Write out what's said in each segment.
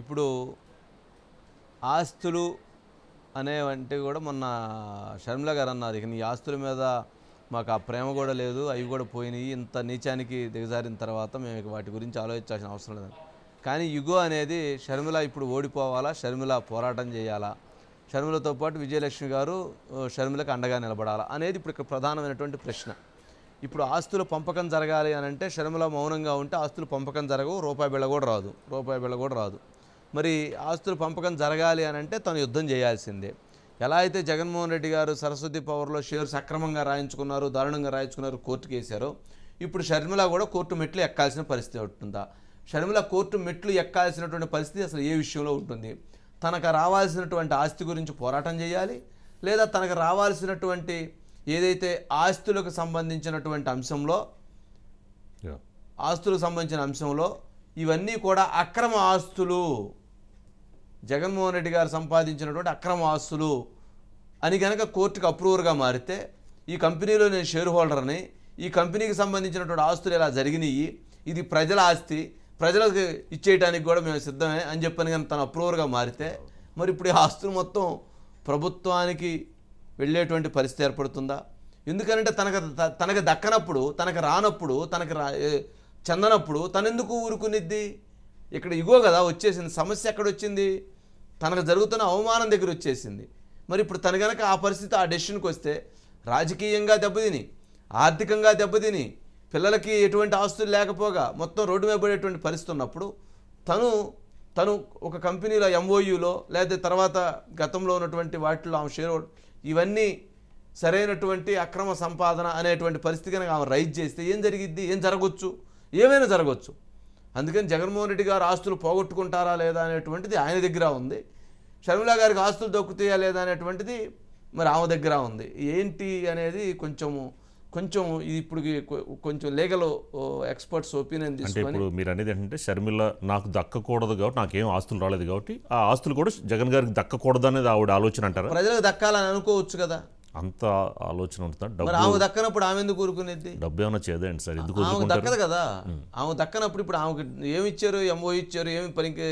ఇప్పుడు ఆస్తులు అనేవంటివి కూడా మొన్న షర్మిల గారు అన్నారు ఇక నీ ఆస్తుల మీద మాకు ఆ ప్రేమ కూడా లేదు అవి కూడా పోయినాయి ఇంత నీచానికి దిగజారిన తర్వాత మేము వాటి గురించి ఆలోచించాల్సిన అవసరం లేదు కానీ యుగో అనేది షర్మిల ఇప్పుడు ఓడిపోవాలా షర్మిల పోరాటం చేయాలా షర్మిలతో పాటు విజయలక్ష్మి గారు షర్మిలకు అండగా నిలబడాలా అనేది ఇప్పుడు ఇక్కడ ప్రధానమైనటువంటి ప్రశ్న ఇప్పుడు ఆస్తుల పంపకం జరగాలి అని అంటే శర్మల మౌనంగా ఉంటే ఆస్తులు పంపకం జరగవు రూపాయి బిళ్ళ కూడా రాదు రూపాయి బిళ్ళ కూడా రాదు మరి ఆస్తుల పంపకం జరగాలి అని అంటే తను యుద్ధం చేయాల్సిందే ఎలా అయితే జగన్మోహన్ రెడ్డి గారు సరస్వతి పవర్లో షేర్స్ అక్రమంగా రాయించుకున్నారు దారుణంగా రాయించుకున్నారు కోర్టు వేశారు ఇప్పుడు షర్మిల కూడా కోర్టు మెట్లు ఎక్కాల్సిన పరిస్థితి ఉంటుందా షర్మిల కోర్టు మెట్లు ఎక్కాల్సినటువంటి పరిస్థితి అసలు ఏ విషయంలో ఉంటుంది తనకు రావాల్సినటువంటి ఆస్తి గురించి పోరాటం చేయాలి లేదా తనకు రావాల్సినటువంటి ఏదైతే ఆస్తులకు సంబంధించినటువంటి అంశంలో ఆస్తులకు సంబంధించిన అంశంలో ఇవన్నీ కూడా అక్రమ ఆస్తులు జగన్మోహన్ రెడ్డి గారు సంపాదించినటువంటి అక్రమ ఆస్తులు అని కనుక కోర్టుకు అప్రూవర్గా మారితే ఈ కంపెనీలో నేను షేర్ హోల్డర్ని ఈ కంపెనీకి సంబంధించినటువంటి ఆస్తులు ఇలా జరిగినాయి ఇది ప్రజల ఆస్తి ప్రజలకు ఇచ్చేయడానికి కూడా మేము సిద్ధమే అని చెప్పని కానీ తను అప్రూవర్గా మారితే మరి ఇప్పుడు ఈ ఆస్తులు మొత్తం ప్రభుత్వానికి వెళ్ళేటువంటి పరిస్థితి ఏర్పడుతుందా ఎందుకంటే తనకు తనకు దక్కనప్పుడు తనకు రానప్పుడు తనకు రా చెందనప్పుడు తనెందుకు ఊరుకునిద్ది ఇక్కడ ఇగో కదా వచ్చేసింది సమస్య ఎక్కడ వచ్చింది తనకు జరుగుతున్న అవమానం దగ్గర వచ్చేసింది మరి ఇప్పుడు తన కనుక ఆ పరిస్థితి ఆ డెసిషన్కి వస్తే రాజకీయంగా దెబ్బతిని ఆర్థికంగా దెబ్బతిని పిల్లలకి ఎటువంటి ఆస్తులు లేకపోగా మొత్తం రోడ్డు మీద పడేటువంటి పరిస్థితి ఉన్నప్పుడు తను తను ఒక కంపెనీలో ఎంఓయూలో లేదా తర్వాత గతంలో ఉన్నటువంటి వాటిలో ఆమె షేర్ ఇవన్నీ సరైనటువంటి అక్రమ సంపాదన అనేటువంటి పరిస్థితి కనుక ఆమె రైజ్ చేస్తే ఏం జరిగిద్ది ఏం జరగవచ్చు ఏమైనా జరగవచ్చు అందుకని జగన్మోహన్ రెడ్డి గారు ఆస్తులు పోగొట్టుకుంటారా లేదా అనేటువంటిది ఆయన దగ్గర ఉంది షర్మిల గారికి ఆస్తులు దొక్కుతాయా లేదా అనేటువంటిది మరి ఆమె దగ్గర ఉంది ఏంటి అనేది కొంచెము కొంచెం ఇది ఇప్పుడు కొంచెం లీగల్ ఎక్స్పర్ట్స్ ఒపీనియన్ తీసుకొని ఇప్పుడు మీరు అనేది ఏంటంటే షర్మిల నాకు దక్కకూడదు కాబట్టి నాకేం ఆస్తులు రాలేదు కాబట్టి ఆ ఆస్తులు కూడా జగన్ గారికి దక్కకూడదు అనేది ఆవిడ ఆలోచన అంటారు ప్రజలకు దక్కాలని అనుకోవచ్చు కదా అంత ఆలోచన ఆమె దక్కనప్పుడు ఆమె ఎందుకు కూరుకునేది డబ్బు ఏమైనా చేదండి సార్ ఎందుకు ఆమె దక్కదు కదా ఆమె దక్కనప్పుడు ఇప్పుడు ఆమెకి ఏమి ఇచ్చారు ఎంఓ ఇచ్చారు ఏమి పనికి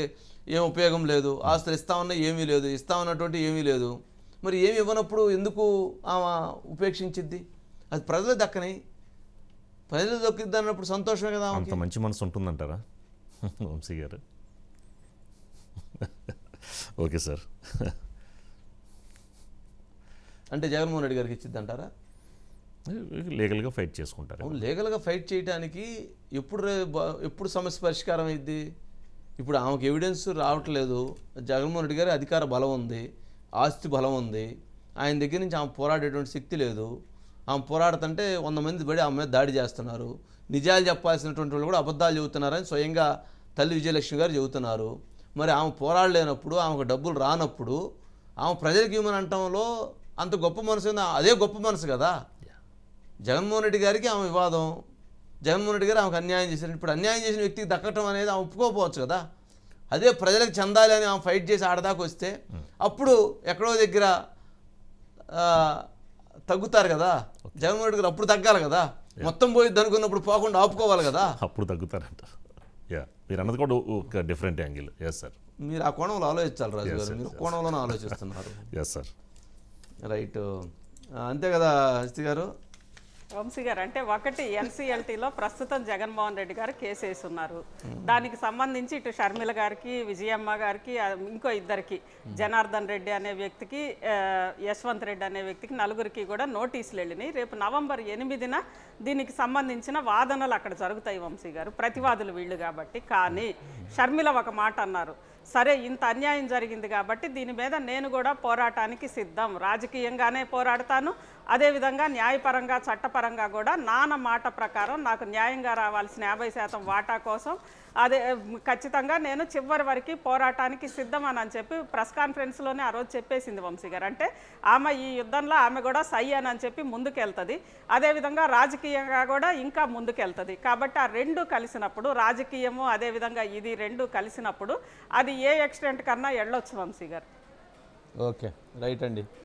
ఏం ఉపయోగం లేదు ఆస్తులు ఇస్తా ఉన్నా ఏమీ లేదు ఇస్తా ఉన్నటువంటి ఏమీ లేదు మరి ఏమి ఇవ్వనప్పుడు ఎందుకు ఆమె ఉపేక్షించిద్ది అది ప్రజలు దక్కని ప్రజలు అన్నప్పుడు సంతోషమే కదా అంత మంచి మనసు ఉంటుందంటారా వంశీ గారు ఓకే సార్ అంటే జగన్మోహన్ రెడ్డి గారికి ఇచ్చిద్ది అంటారా లీగల్గా ఫైట్ చేసుకుంటారు లీగల్గా ఫైట్ చేయడానికి ఎప్పుడు ఎప్పుడు సమస్య పరిష్కారం అయింది ఇప్పుడు ఆమెకు ఎవిడెన్స్ రావట్లేదు జగన్మోహన్ రెడ్డి గారి అధికార బలం ఉంది ఆస్తి బలం ఉంది ఆయన దగ్గర నుంచి ఆమె పోరాడేటువంటి శక్తి లేదు ఆమె పోరాడుతుంటే వంద మంది పడి ఆమె మీద దాడి చేస్తున్నారు నిజాలు చెప్పాల్సినటువంటి వాళ్ళు కూడా అబద్ధాలు చెబుతున్నారని స్వయంగా తల్లి విజయలక్ష్మి గారు చెబుతున్నారు మరి ఆమె పోరాడలేనప్పుడు ఆమెకు డబ్బులు రానప్పుడు ఆమె ప్రజలకు ఇవ్వమని అంటంలో అంత గొప్ప మనసు అదే గొప్ప మనసు కదా జగన్మోహన్ రెడ్డి గారికి ఆమె వివాదం జగన్మోహన్ రెడ్డి గారు ఆమెకు అన్యాయం చేశారు ఇప్పుడు అన్యాయం చేసిన వ్యక్తికి దక్కటం అనేది ఆమె ఒప్పుకోకపోవచ్చు కదా అదే ప్రజలకు చెందాలి అని ఆమె ఫైట్ చేసి ఆడదాకొస్తే వస్తే అప్పుడు ఎక్కడో దగ్గర తగ్గుతారు కదా జగన్మోహన్ రెడ్డి గారు అప్పుడు తగ్గాలి కదా మొత్తం పోయి దనుకున్నప్పుడు పోకుండా ఆపుకోవాలి కదా అప్పుడు తగ్గుతారంట యా మీరు అన్నది కూడా ఒక డిఫరెంట్ యాంగిల్ ఎస్ సార్ మీరు ఆ కోణంలో ఆలోచించాలి రాజు గారు మీరు కోణంలోనే ఆలోచిస్తున్నారు ఎస్ సార్ రైట్ అంతే కదా హస్తి గారు వంశీ గారు అంటే ఒకటి ఎన్సీఎల్టీలో ప్రస్తుతం జగన్మోహన్ రెడ్డి గారు కేసు వేస్తున్నారు దానికి సంబంధించి ఇటు షర్మిల గారికి విజయమ్మ గారికి ఇంకో ఇద్దరికి జనార్దన్ రెడ్డి అనే వ్యక్తికి యశ్వంత్ రెడ్డి అనే వ్యక్తికి నలుగురికి కూడా నోటీసులు వెళ్ళినాయి రేపు నవంబర్ ఎనిమిదిన దీనికి సంబంధించిన వాదనలు అక్కడ జరుగుతాయి వంశీ గారు ప్రతివాదులు వీళ్ళు కాబట్టి కానీ షర్మిల ఒక మాట అన్నారు సరే ఇంత అన్యాయం జరిగింది కాబట్టి దీని మీద నేను కూడా పోరాటానికి సిద్ధం రాజకీయంగానే పోరాడతాను అదేవిధంగా న్యాయపరంగా చట్టపరంగా కూడా నాన్న మాట ప్రకారం నాకు న్యాయంగా రావాల్సిన యాభై శాతం వాటా కోసం అదే ఖచ్చితంగా నేను చివరి వరకు పోరాటానికి సిద్ధం అని చెప్పి ప్రెస్ కాన్ఫరెన్స్లోనే ఆ రోజు చెప్పేసింది వంశీ గారు అంటే ఆమె ఈ యుద్ధంలో ఆమె కూడా సై అని చెప్పి ముందుకెళ్తుంది అదేవిధంగా రాజకీయంగా కూడా ఇంకా ముందుకెళ్తుంది కాబట్టి ఆ రెండు కలిసినప్పుడు రాజకీయము అదేవిధంగా ఇది రెండు కలిసినప్పుడు అది ఏ ఎక్స్టెంట్ కన్నా వెళ్ళొచ్చు వంశీ గారు ఓకే రైట్ అండి